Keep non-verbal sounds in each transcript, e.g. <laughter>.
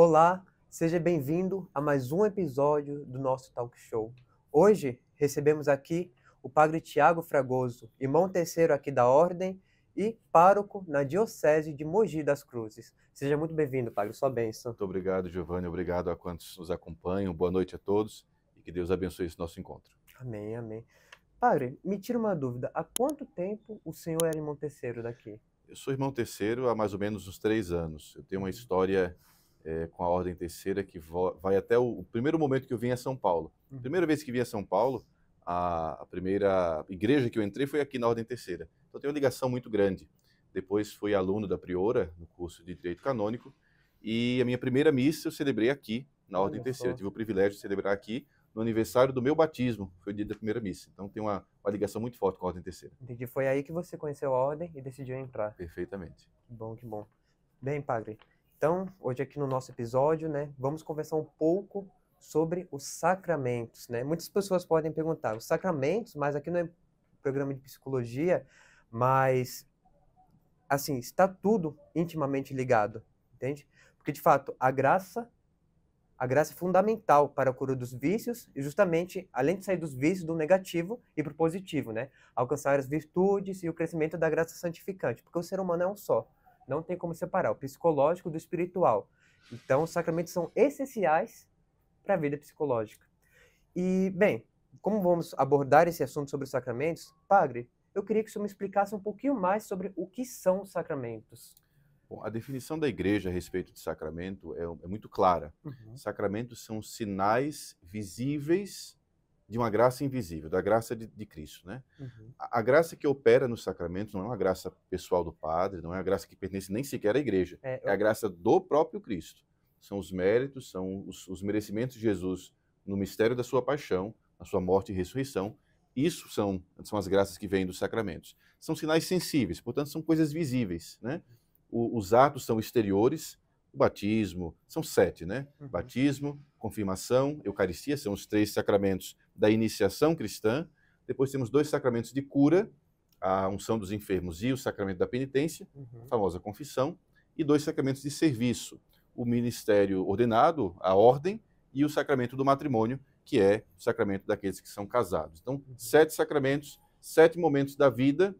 Olá, seja bem-vindo a mais um episódio do nosso talk show. Hoje recebemos aqui o padre Tiago Fragoso, irmão terceiro aqui da Ordem e pároco na Diocese de Mogi das Cruzes. Seja muito bem-vindo, padre, sua bênção. Muito obrigado, Giovanni, obrigado a quantos nos acompanham. Boa noite a todos e que Deus abençoe esse nosso encontro. Amém, amém. Padre, me tira uma dúvida. Há quanto tempo o senhor era irmão terceiro daqui? Eu sou irmão terceiro há mais ou menos uns três anos. Eu tenho uma uhum. história é, com a Ordem Terceira, que vai até o, o, primeiro momento que eu vim a é São Paulo. Uhum. Primeira vez que vim a São Paulo, a, a, primeira igreja que eu entrei foi aqui na Ordem Terceira. Então tem uma ligação muito grande. Depois fui aluno da Priora, no curso de Direito Canônico, e a minha primeira missa eu celebrei aqui, na Ordem Olha Terceira. tive o privilégio de celebrar aqui, no aniversário do meu batismo, foi o dia da primeira missa. Então tem uma, uma, ligação muito forte com a Ordem Terceira. Entendi. Foi aí que você conheceu a Ordem e decidiu entrar. Perfeitamente. Que bom, que bom. Bem, padre, então, hoje aqui no nosso episódio, né, vamos conversar um pouco sobre os sacramentos, né? Muitas pessoas podem perguntar, os sacramentos, mas aqui não é programa de psicologia, mas assim, está tudo intimamente ligado, entende? Porque de fato, a graça a graça é fundamental para a cura dos vícios e justamente, além de sair dos vícios do negativo e para o positivo, né? Alcançar as virtudes e o crescimento da graça santificante, porque o ser humano é um só. Não tem como separar o psicológico do espiritual. Então, os sacramentos são essenciais para a vida psicológica. E, bem, como vamos abordar esse assunto sobre os sacramentos, Padre, eu queria que o senhor me explicasse um pouquinho mais sobre o que são os sacramentos. Bom, a definição da igreja a respeito de sacramento é, é muito clara. Uhum. Sacramentos são sinais visíveis de uma graça invisível, da graça de, de Cristo. Né? Uhum. A, a, graça que opera nos sacramentos não é uma graça pessoal do padre, não é uma graça que pertence nem sequer à igreja. É, eu... é a graça do próprio Cristo. São os méritos, são os, os, merecimentos de Jesus no mistério da sua paixão, na sua morte e ressurreição. Isso são, são as graças que vêm dos sacramentos. São sinais sensíveis, portanto, são coisas visíveis. Né? Uhum. O, os atos são exteriores, o batismo, são sete, né? Uhum. Batismo, confirmação, eucaristia, são os três sacramentos da iniciação cristã. Depois temos dois sacramentos de cura, a unção dos enfermos e o sacramento da penitência, uhum. a famosa confissão, e dois sacramentos de serviço, o ministério ordenado, a ordem, e o sacramento do matrimônio, que é o sacramento daqueles que são casados. Então, uhum. sete sacramentos, sete momentos da vida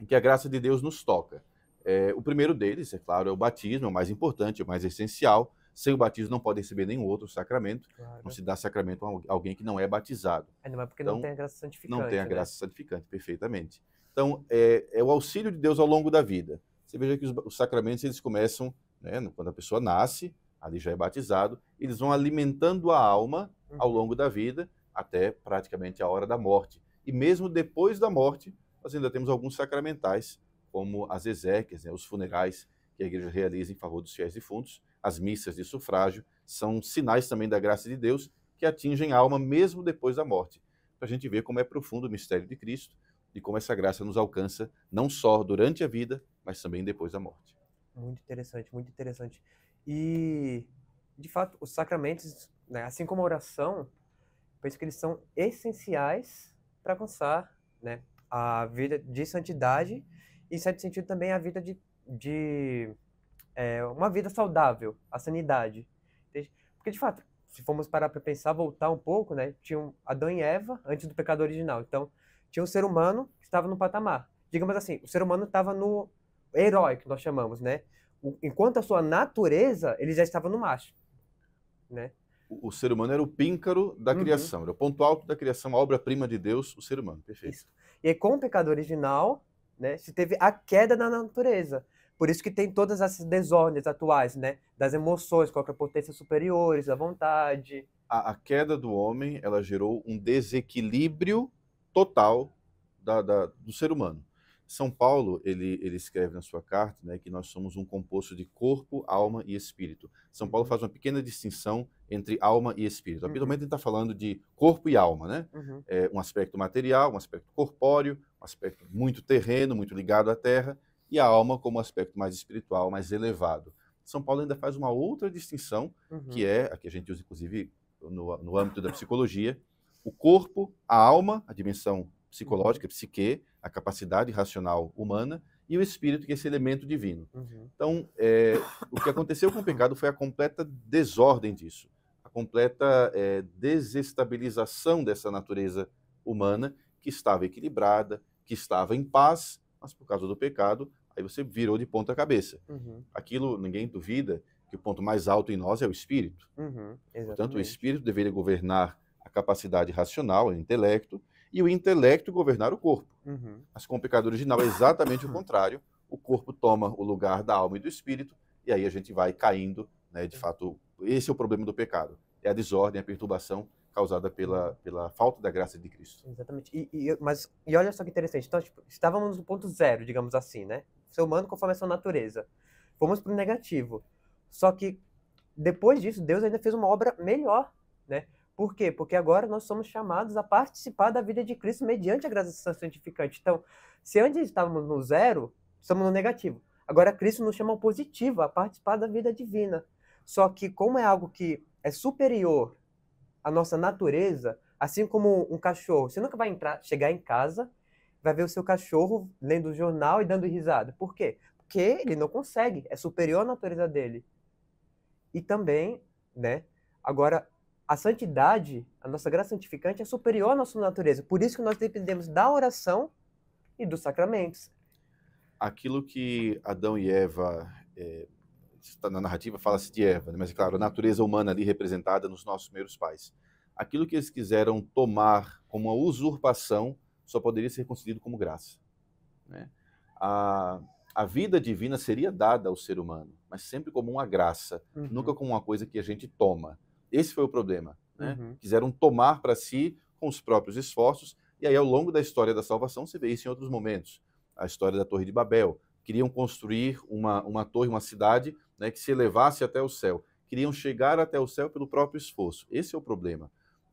em que a graça de Deus nos toca. É, o primeiro deles, é claro, é o batismo, é o mais importante, é o mais essencial. Sem o batismo não pode receber nenhum outro sacramento. Claro. Não se dá sacramento a alguém que não é batizado. Ainda mais porque então, não tem a graça santificante. Não tem a né? graça santificante, perfeitamente. Então, é, é, o auxílio de Deus ao longo da vida. Você veja que os, os sacramentos eles começam né, quando a pessoa nasce, ali já é batizado, eles vão alimentando a alma ao uhum. longo da vida até praticamente a hora da morte. E mesmo depois da morte, nós ainda temos alguns sacramentais como as exéquias, né, os funerais que a igreja realiza em favor dos fiéis defuntos, as missas de sufrágio, são sinais também da graça de Deus que atingem a alma mesmo depois da morte. Para a gente ver como é profundo o mistério de Cristo e como essa graça nos alcança não só durante a vida, mas também depois da morte. Muito interessante, muito interessante. E, de fato, os sacramentos, né, assim como a oração, penso que eles são essenciais para alcançar né, a vida de santidade em certo sentido, também a vida de, de é, uma vida saudável, a sanidade. Porque, de fato, se formos parar para pensar, voltar um pouco, né? Tinham Adão e Eva antes do pecado original. Então, tinha um ser humano que estava no patamar. Digamos assim, o ser humano estava no herói, que nós chamamos, né? Enquanto a sua natureza, ele já estava no macho, né? O, ser humano era o píncaro da uhum. criação, era o ponto alto da criação, a obra-prima de Deus, o ser humano, perfeito. Isso. E aí, com o pecado original, né? Se teve a queda da natureza. Por isso que tem todas essas desordens atuais, né? Das emoções, qualquer é potência superiores, da vontade. A, a queda do homem, ela gerou um desequilíbrio total da, da, do ser humano. São Paulo, ele, ele escreve na sua carta né, que nós somos um composto de corpo, alma e espírito. São Paulo uhum. faz uma pequena distinção entre alma e espírito. Habitualmente uhum. ele está falando de corpo e alma, né? Uhum. É, um aspecto material, um aspecto corpóreo, um aspecto muito terreno, muito ligado à terra, e a alma como um aspecto mais espiritual, mais elevado. São Paulo ainda faz uma outra distinção, uhum. que é, a que a gente usa inclusive no, no âmbito da psicologia, o corpo, a alma, a dimensão psicológica, uhum. psique, a capacidade racional humana e o espírito, que é esse elemento divino. Uhum. Então, é, o que aconteceu com o pecado foi a completa desordem disso, a completa é, desestabilização dessa natureza humana que estava equilibrada, que estava em paz, mas por causa do pecado, aí você virou de ponta cabeça. Uhum. Aquilo, ninguém duvida que o ponto mais alto em nós é o espírito. Uhum, Portanto, o espírito deveria governar a capacidade racional, o intelecto, e o intelecto governar o corpo. Uhum. Mas com o pecado original é exatamente o uhum. contrário. O corpo toma o lugar da alma e do espírito, e aí a gente vai caindo, né? De uhum. fato, esse é o problema do pecado. É a desordem, a perturbação causada pela, uhum. pela falta da graça de Cristo. Exatamente. E, e mas, e olha só que interessante. Então, tipo, estávamos no ponto zero, digamos assim, né? O ser humano conforme a sua natureza. Fomos para o negativo. Só que, depois disso, Deus ainda fez uma obra melhor, né? Por quê? Porque agora nós somos chamados a participar da vida de Cristo mediante a graça santificante. Então, se antes estávamos no zero, estamos no negativo. Agora Cristo nos chama ao positivo, a participar da vida divina. Só que como é algo que é superior à nossa natureza, assim como um cachorro, você nunca vai entrar, chegar em casa, vai ver o seu cachorro lendo o jornal e dando risada. Por quê? Porque ele não consegue, é superior à natureza dele. E também, né, agora a santidade, a nossa graça santificante é superior à nossa natureza. Por isso que nós dependemos da oração e dos sacramentos. Aquilo que Adão e Eva, é, na narrativa fala-se de Eva, né? mas é claro, a natureza humana ali representada nos nossos primeiros pais. Aquilo que eles quiseram tomar como uma usurpação só poderia ser concedido como graça. Né? A, a vida divina seria dada ao ser humano, mas sempre como uma graça, uhum. nunca como uma coisa que a gente toma. Esse foi o problema. Né? Uhum. Quiseram tomar para si com os próprios esforços, e aí ao longo da história da salvação você vê isso em outros momentos. A história da Torre de Babel. Queriam construir uma, uma torre, uma cidade né, que se elevasse até o céu. Queriam chegar até o céu pelo próprio esforço. Esse é o problema.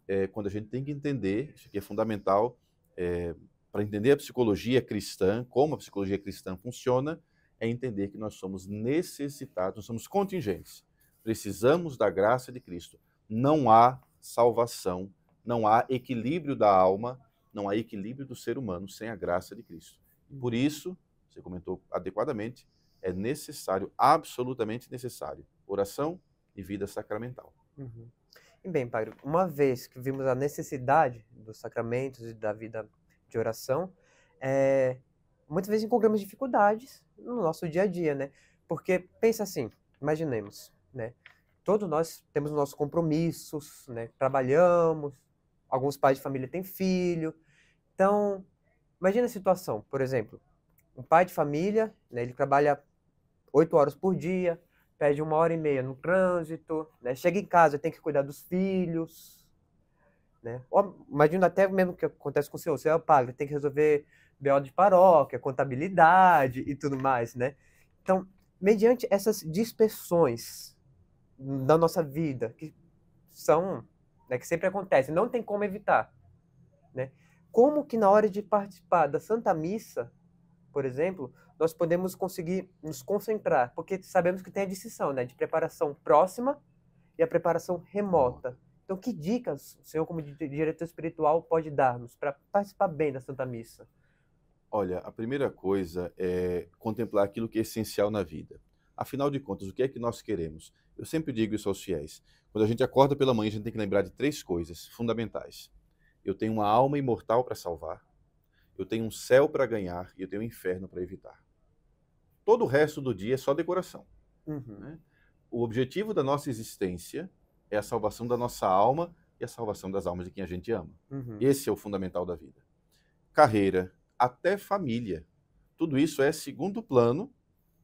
É, quando a gente tem que entender, isso aqui é fundamental, é, para entender a psicologia cristã, como a psicologia cristã funciona, é entender que nós somos necessitados, nós somos contingentes. Precisamos da graça de Cristo não há salvação, não há equilíbrio da alma, não há equilíbrio do ser humano sem a graça de Cristo. Por uhum. isso, você comentou adequadamente, é necessário, absolutamente necessário, oração e vida sacramental. Uhum. E bem, Padre, uma vez que vimos a necessidade dos sacramentos e da vida de oração, é, muitas vezes encontramos dificuldades no nosso dia a dia, né? Porque pensa assim, imaginemos, né? todos nós temos nossos compromissos, né? Trabalhamos, alguns pais de família têm filho. Então, imagina a situação, por exemplo, um pai de família, né, ele trabalha oito horas por dia, perde uma hora e meia no trânsito, né? Chega em casa, tem que cuidar dos filhos, né? Ou, imagina até mesmo que acontece com o seu, você é padre, tem que resolver BO de paróquia, contabilidade e tudo mais, né? Então, mediante essas dispersões da nossa vida, que são, né, que sempre acontece não tem como evitar, né? Como que na hora de participar da Santa Missa, por exemplo, nós podemos conseguir nos concentrar, porque sabemos que tem a decisão né, de preparação próxima e a preparação remota. Então, que dicas o senhor, como diretor espiritual, pode dar-nos para participar bem da Santa Missa? Olha, a primeira coisa é contemplar aquilo que é essencial na vida. Afinal de contas, o que é que nós queremos? Eu sempre digo isso aos fiéis. Quando a gente acorda pela manhã, a gente tem que lembrar de três coisas fundamentais. Eu tenho uma alma imortal para salvar, eu tenho um céu para ganhar e eu tenho um inferno para evitar. Todo o resto do dia é só decoração. Uhum. Né? O objetivo da nossa existência é a salvação da nossa alma e a salvação das almas de quem a gente ama. Uhum. Esse é o fundamental da vida. Carreira, até família. Tudo isso é segundo plano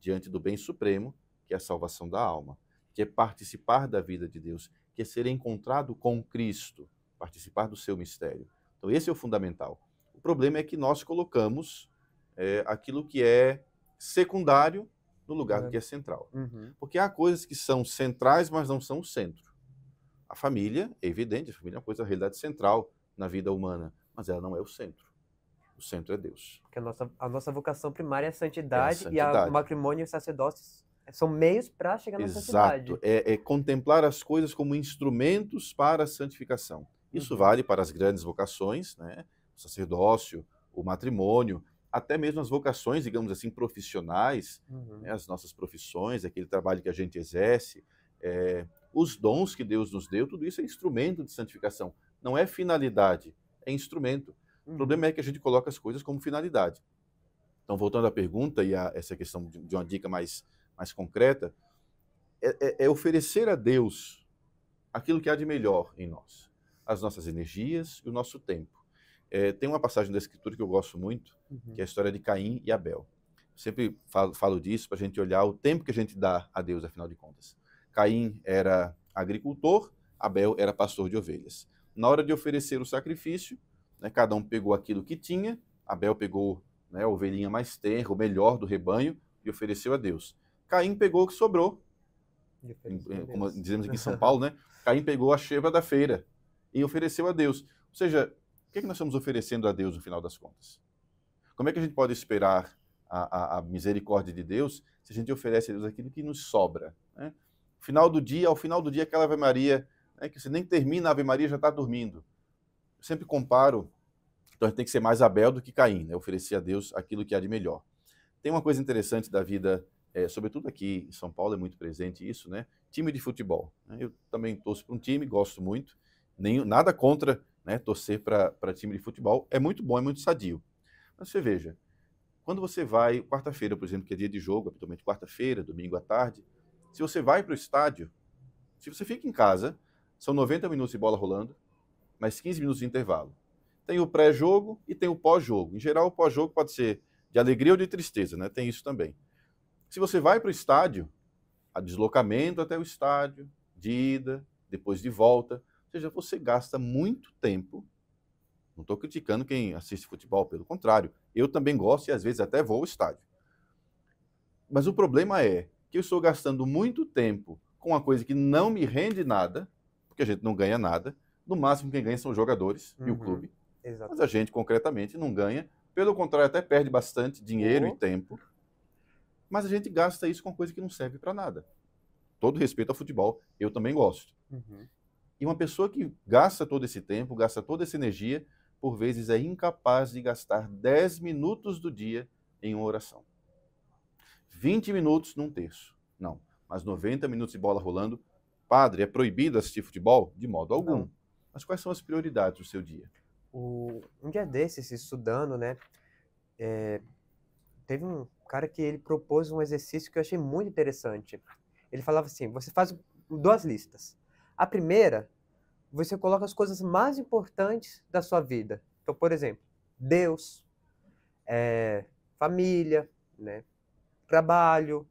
diante do bem supremo, que é a salvação da alma, que é participar da vida de Deus, que é ser encontrado com Cristo, participar do seu mistério. Então, esse é o fundamental. O problema é que nós colocamos é, aquilo que é secundário no lugar do é. que é central. Uhum. Porque há coisas que são centrais, mas não são o centro. A família, é evidente, a família é uma coisa, a realidade central na vida humana, mas ela não é o centro. O centro é Deus. Porque a nossa, a nossa vocação primária é a santidade, é a santidade. e a, o matrimônio e o sacerdócio são meios para chegar na santidade. Exato. É, é, contemplar as coisas como instrumentos para a santificação. Isso uhum. vale para as grandes vocações, né? o sacerdócio, o matrimônio, até mesmo as vocações, digamos assim, profissionais, uhum. né? as nossas profissões, aquele trabalho que a gente exerce, é, os dons que Deus nos deu, tudo isso é instrumento de santificação. Não é finalidade, é instrumento. Uhum. O problema é que a gente coloca as coisas como finalidade. Então, voltando à pergunta e a essa questão de, de uma dica mais, mais concreta, é, é, é oferecer a Deus aquilo que há de melhor em nós, as nossas energias e o nosso tempo. É, tem uma passagem da Escritura que eu gosto muito, uhum. que é a história de Caim e Abel. sempre falo, falo disso para a gente olhar o tempo que a gente dá a Deus, afinal de contas. Caim era agricultor, Abel era pastor de ovelhas. Na hora de oferecer o sacrifício, né? Cada um pegou aquilo que tinha. Abel pegou né, a ovelhinha mais terra, o melhor do rebanho, e ofereceu a Deus. Caim pegou o que sobrou. Eh, como dizemos aqui em São <laughs> Paulo, né? Caim pegou a cheva da feira e ofereceu a Deus. Ou seja, o que, é que nós estamos oferecendo a Deus no final das contas? Como é que a gente pode esperar a, a, a misericórdia de Deus se a gente oferece a Deus aquilo que nos sobra? Né? Final do dia, ao final do dia, aquela Ave Maria, né, que você nem termina a Ave Maria já está dormindo sempre comparo, então a gente tem que ser mais Abel do que Caim, né? oferecer a Deus aquilo que há de melhor. Tem uma coisa interessante da vida, é, sobretudo aqui em São Paulo é muito presente isso, né? Time de futebol. Né? Eu também torço para um time, gosto muito, nem, nada contra né, torcer para time de futebol. É muito bom, é muito sadio. Mas você veja, quando você vai, quarta-feira, por exemplo, que é dia de jogo, habitualmente quarta-feira, domingo à tarde, se você vai para o estádio, se você fica em casa, são 90 minutos de bola rolando, mas 15 minutos de intervalo. Tem o pré-jogo e tem o pós-jogo. Em geral, o pós-jogo pode ser de alegria ou de tristeza, né? Tem isso também. Se você vai para o estádio, a deslocamento até o estádio, de ida, depois de volta, ou seja, você gasta muito tempo. Não estou criticando quem assiste futebol, pelo contrário, eu também gosto e às vezes até vou ao estádio. Mas o problema é que eu estou gastando muito tempo com uma coisa que não me rende nada, porque a gente não ganha nada, no máximo, quem ganha são os jogadores uhum. e o uhum. clube. Exato. Mas a gente, concretamente, não ganha. Pelo contrário, até perde bastante dinheiro uhum. e tempo. Mas a gente gasta isso com coisa que não serve para nada. Todo respeito ao futebol, eu também gosto. Uhum. E uma pessoa que gasta todo esse tempo, gasta toda essa energia, por vezes é incapaz de gastar 10 minutos do dia em uma oração. 20 minutos num terço. Não. Mas 90 minutos de bola rolando. Padre, é proibido assistir futebol? De modo algum. Não. Mas quais são as prioridades do seu dia? O, um dia desses, estudando, né? É, teve um cara que ele propôs um exercício que eu achei muito interessante. Ele falava assim: você faz duas listas. A primeira, você coloca as coisas mais importantes da sua vida. Então, por exemplo, Deus, é, família, né? trabalho,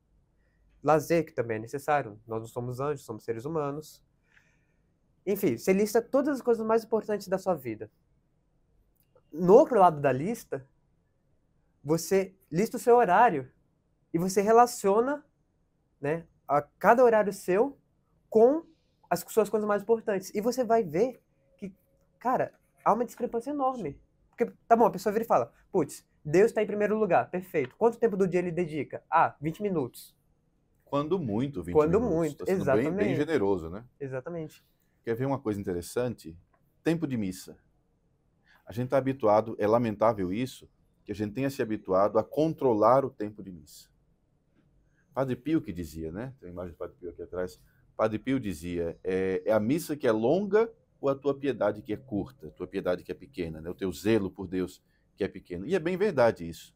lazer, que também é necessário. Nós não somos anjos, somos seres humanos. Enfim, você lista todas as coisas mais importantes da sua vida. No outro lado da lista, você lista o seu horário e você relaciona né, a cada horário seu com as suas coisas mais importantes. E você vai ver que, cara, há uma discrepância enorme. Porque, tá bom, a pessoa vira e fala, putz, Deus está em primeiro lugar, perfeito. Quanto tempo do dia ele dedica? Ah, 20 minutos. Quando muito, 20 Quando minutos. Quando tá muito, tá exatamente. Bem, bem generoso, né? Exatamente. Quer ver uma coisa interessante? Tempo de missa. A gente está habituado, é lamentável isso, que a gente tenha se habituado a controlar o tempo de missa. Padre Pio que dizia, né? Tem a imagem do Padre Pio aqui atrás. Padre Pio dizia: é, é, a missa que é longa ou a tua piedade que é curta, a tua piedade que é pequena, né? o teu zelo por Deus que é pequeno. E é bem verdade isso.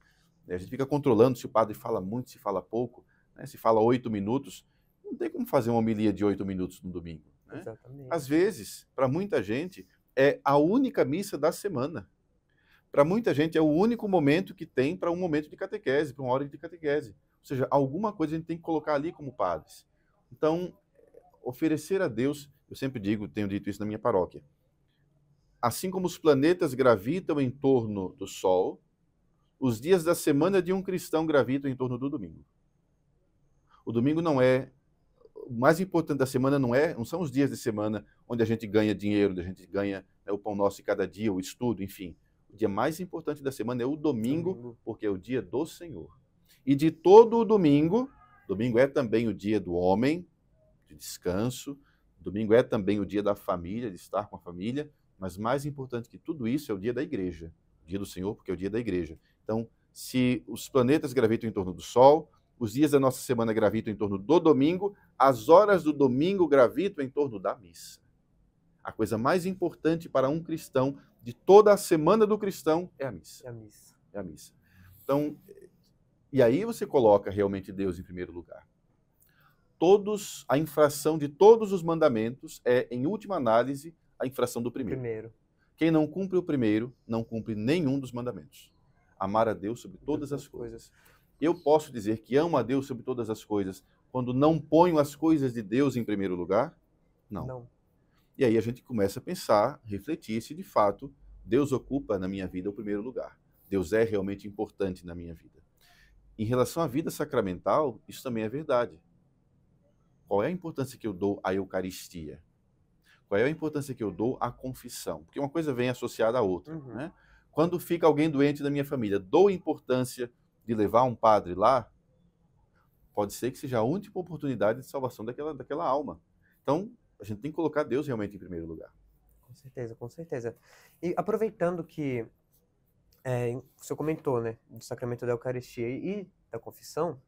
Né? A gente fica controlando se o padre fala muito, se fala pouco, né? se fala oito minutos. Não tem como fazer uma homilia de oito minutos no domingo. Né? Exatamente. Às vezes, para muita gente, é a única missa da semana. Para muita gente, é o único momento que tem para um momento de catequese, para uma hora de catequese. Ou seja, alguma coisa a gente tem que colocar ali como padres. Então, oferecer a Deus, eu sempre digo, tenho dito isso na minha paróquia, assim como os planetas gravitam em torno do Sol, os dias da semana de um cristão gravitam em torno do domingo. O domingo não é o mais importante da semana não é, não são os dias de semana onde a gente ganha dinheiro, onde a gente ganha né, o pão nosso de cada dia, o estudo, enfim. O dia mais importante da semana é o domingo, porque é o dia do Senhor. E de todo o domingo, domingo é também o dia do homem, de descanso, domingo é também o dia da família, de estar com a família, mas mais importante que tudo isso é o dia da igreja, o dia do Senhor, porque é o dia da igreja. Então, se os planetas gravitam em torno do Sol, os dias da nossa semana gravitam em torno do domingo, as horas do domingo gravitam em torno da missa. A coisa mais importante para um cristão de toda a semana do cristão é a missa. É a missa. É a missa. Então, e aí você coloca realmente Deus em primeiro lugar. Todos, a infração de todos os mandamentos é, em última análise, a infração do primeiro. primeiro. Quem não cumpre o primeiro, não cumpre nenhum dos mandamentos. Amar a Deus sobre todas as coisas. Eu posso dizer que amo a Deus sobre todas as coisas quando não ponho as coisas de Deus em primeiro lugar? Não. não. E aí a gente começa a pensar, refletir se de fato Deus ocupa na minha vida o primeiro lugar. Deus é realmente importante na minha vida. Em relação à vida sacramental, isso também é verdade. Qual é a importância que eu dou à Eucaristia? Qual é a importância que eu dou à confissão? Porque uma coisa vem associada à outra. Uhum. Né? Quando fica alguém doente da minha família, dou importância de levar um padre lá, pode ser que seja a última oportunidade de salvação daquela, daquela alma. Então, a gente tem que colocar Deus realmente em primeiro lugar. Com certeza, com certeza. E aproveitando que é, o senhor comentou, né, do sacramento da Eucaristia e da confissão,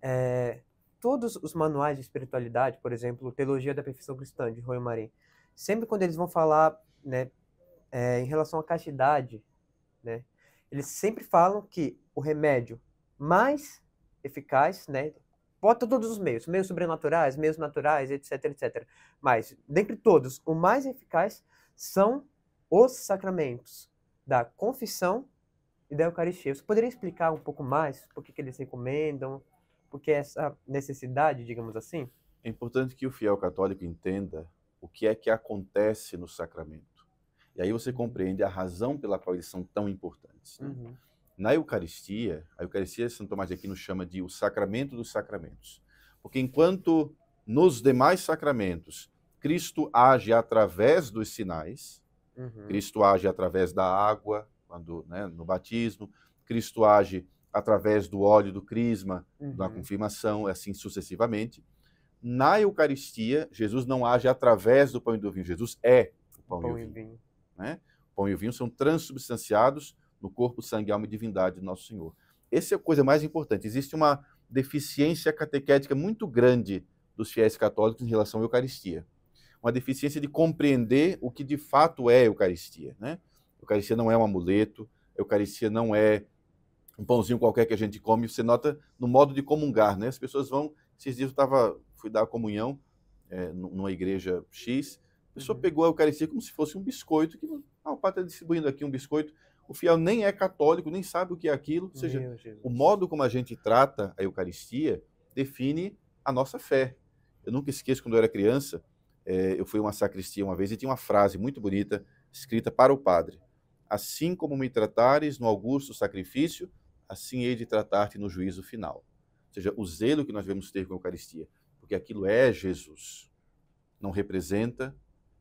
é, todos os manuais de espiritualidade, por exemplo, Teologia da Perfeição Cristã, de Roy Marin, sempre quando eles vão falar, né, é, em relação à castidade, né, eles sempre falam que o remédio mais eficaz, né? Bota todos os meios, meios sobrenaturais, meios naturais, etc, etc. Mas, dentre todos, o mais eficaz são os sacramentos da confissão e da Eucaristia. Você poderia explicar um pouco mais por que, que eles recomendam, por que essa necessidade, digamos assim? É importante que o fiel católico entenda o que é que acontece no sacramento. E aí você compreende a razão pela qual eles são tão importantes. Né? Uhum. Na Eucaristia, a Eucaristia São Tomás de Aquino chama de o sacramento dos sacramentos. Porque enquanto nos demais sacramentos Cristo age através dos sinais, uhum. Cristo age através da água, quando né, no batismo, Cristo age através do óleo do crisma, uhum. da confirmação, assim sucessivamente. Na Eucaristia, Jesus não age através do pão e do vinho, Jesus é o pão, pão e o vinho. vinho. Né? O pão e o vinho são transubstanciados no corpo, sangue, alma e divindade do nosso Senhor. Essa é a coisa mais importante. Existe uma deficiência catequética muito grande dos fiéis católicos em relação à Eucaristia. Uma deficiência de compreender o que de fato é a Eucaristia. Né? A Eucaristia não é um amuleto, a Eucaristia não é um pãozinho qualquer que a gente come. Você nota no modo de comungar, né? As pessoas vão. Esses dias eu tava, fui dar a comunhão é, numa igreja X, a pessoa uhum. pegou a Eucaristia como se fosse um biscoito. Que, ah, o padre está distribuindo aqui um biscoito. O fiel nem é católico, nem sabe o que é aquilo. Ou seja, o modo como a gente trata a Eucaristia define a nossa fé. Eu nunca esqueço quando eu era criança, eh, eu fui a uma sacristia uma vez e tinha uma frase muito bonita escrita para o padre: Assim como me tratares no augusto sacrifício, assim hei de tratar-te no juízo final. Ou seja, o zelo que nós devemos ter com a Eucaristia, porque aquilo é Jesus, não representa,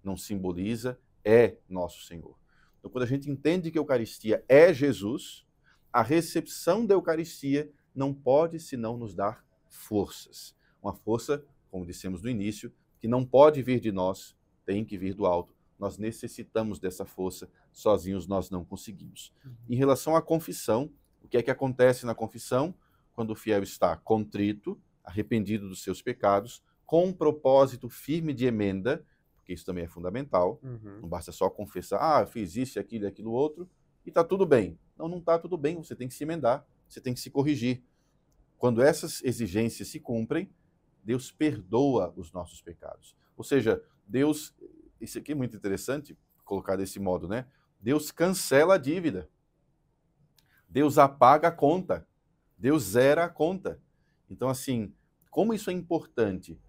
não simboliza, é nosso Senhor. Então, quando a gente entende que a Eucaristia é Jesus, a recepção da Eucaristia não pode senão nos dar forças. Uma força, como dissemos no início, que não pode vir de nós, tem que vir do alto. Nós necessitamos dessa força, sozinhos nós não conseguimos. Uhum. Em relação à confissão, o que é que acontece na confissão? Quando o fiel está contrito, arrependido dos seus pecados, com um propósito firme de emenda, porque isso também é fundamental. Uhum. Não basta só confessar, ah, fiz isso, aquilo, aquilo, outro, e está tudo bem. Não, não está tudo bem, você tem que se emendar, você tem que se corrigir. Quando essas exigências se cumprem, Deus perdoa os nossos pecados. Ou seja, Deus, isso aqui é muito interessante, colocar desse modo, né? Deus cancela a dívida. Deus apaga a conta. Deus zera a conta. Então, assim, como isso é importante?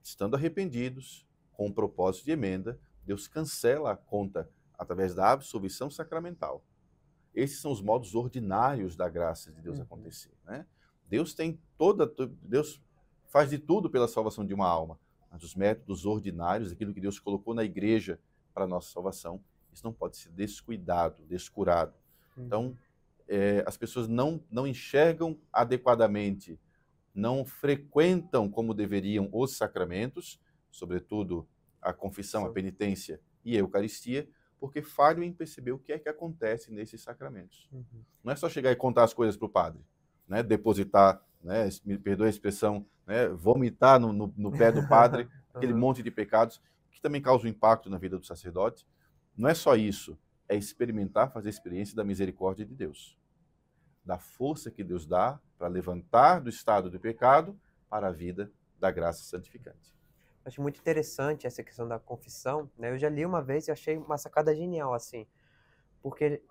Estando arrependidos, com o propósito de emenda, Deus cancela a conta através da absolvição sacramental. Esses são os modos ordinários da graça de Deus uhum. acontecer. Né? Deus tem toda. Deus faz de tudo pela salvação de uma alma. Mas os métodos ordinários, aquilo que Deus colocou na igreja para a nossa salvação, isso não pode ser descuidado, descurado. Uhum. Então, é, as pessoas não, não enxergam adequadamente, não frequentam como deveriam os sacramentos sobretudo a confissão, Sim. a penitência e a Eucaristia, porque falham em perceber o que é que acontece nesses sacramentos. Uhum. Não é só chegar e contar as coisas para o padre, né? depositar, né? me perdoe a expressão, né? vomitar no, no, no pé do padre <laughs> uhum. aquele monte de pecados que também causa um impacto na vida do sacerdote. Não é só isso, é experimentar, fazer experiência da misericórdia de Deus, da força que Deus dá para levantar do estado do pecado para a vida da graça santificante. Acho muito interessante essa questão da confissão, né? Eu já li uma vez e achei uma sacada genial, assim, porque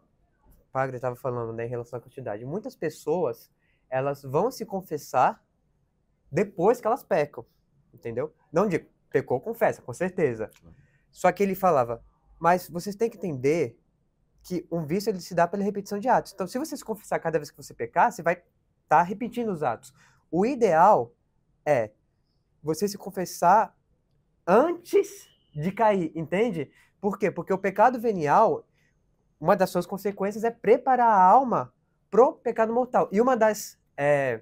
o padre estava falando, né, em relação à quantidade. Muitas pessoas, elas vão se confessar depois que elas pecam, entendeu? Não digo, pecou, confessa, com certeza. Só que ele falava, mas vocês têm que entender que um vício ele se dá pela repetição de atos. Então, se você se confessar cada vez que você pecar, você vai estar tá repetindo os atos. O ideal é você se confessar antes de cair, entende? Por quê? Porque o pecado venial, uma das suas consequências é preparar a alma pro pecado mortal. E uma das, é,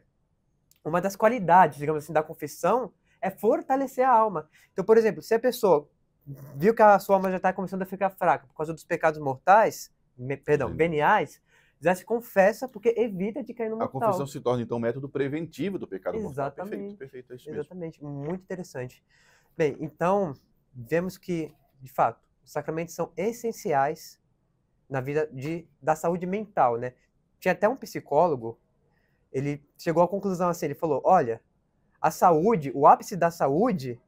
uma das qualidades, digamos assim, da confissão é fortalecer a alma. Então, por exemplo, se a pessoa viu que a sua alma já está começando a ficar fraca por causa dos pecados mortais, me, perdão, Sim. veniais, já se confessa porque evita de cair no mortal. A confissão se torna então um método preventivo do pecado Exatamente. mortal. Perfeito, perfeito, é isso Exatamente, muito interessante. Bem, então vemos que, de fato, os sacramentos são essenciais na vida de, da saúde mental, né? Tinha até um psicólogo, ele chegou à conclusão assim, ele falou, olha, a saúde, o ápice da saúde,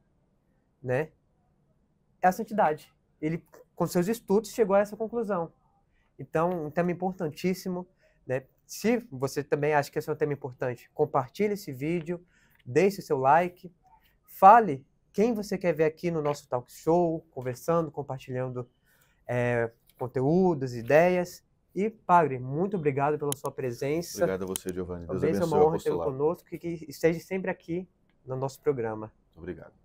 né, é a santidade. Ele, com seus estudos, chegou a essa conclusão. Então, um tema importantíssimo, né? Se você também acha que esse é um tema importante, compartilhe esse vídeo, deixe seu like, fale quem você quer ver aqui no nosso talk show, conversando, compartilhando é, conteúdos, ideias. E, Padre, muito obrigado pela sua presença. Obrigado a você, Giovanni. Deus abençoe é uma honra ter lo conosco e que esteja sempre aqui no nosso programa. Obrigado.